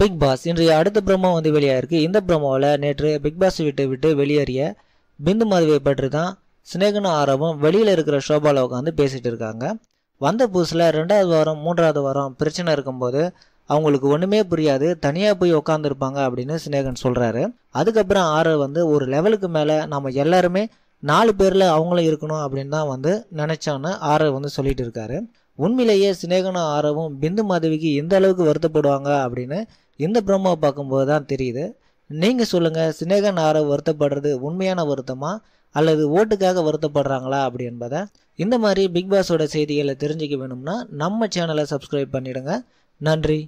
big pass இன்றைய அடுத்த promo வந்து வெளியாயிருக்கு இந்த ப்ரமோவில் நேற்று பிக் பாஸ் விட்டு விட்டு வெளியேறிய பிந்து மதுவை பற்றி தான் சினேகன ஆரவும் வெளியில் இருக்கிற ஷோபாவில் உட்காந்து பேசிகிட்டு இருக்காங்க வந்த புதுசில் ரெண்டாவது வாரம் மூன்றாவது வாரம் பிரச்சனை இருக்கும்போது அவங்களுக்கு ஒன்றுமே புரியாது தனியாக போய் உட்காந்துருப்பாங்க அப்படின்னு சினேகன் சொல்கிறாரு அதுக்கப்புறம் ஆறு வந்து ஒரு லெவலுக்கு மேலே நம்ம எல்லாருமே நாலு பேரில் அவங்களும் இருக்கணும் அப்படின்னு தான் வந்து நினச்சோன்னு ஆரவ் வந்து சொல்லிட்டு இருக்காரு உண்மையிலேயே சினேகனும் ஆரவும் பிந்து மாதவிக்கு எந்த அளவுக்கு வருத்தப்படுவாங்க அப்படின்னு இந்த ப்ரோமோவை பார்க்கும்போது தான் தெரியுது நீங்கள் சொல்லுங்கள் சினேகன் ஆரவ் வருத்தப்படுறது உண்மையான வருத்தமா அல்லது ஓட்டுக்காக வருத்தப்படுறாங்களா அப்படி என்பதை இந்த மாதிரி பிக் பாஸோட செய்திகளை தெரிஞ்சுக்க வேணும்னா நம்ம சேனலை சப்ஸ்கிரைப் பண்ணிவிடுங்க நன்றி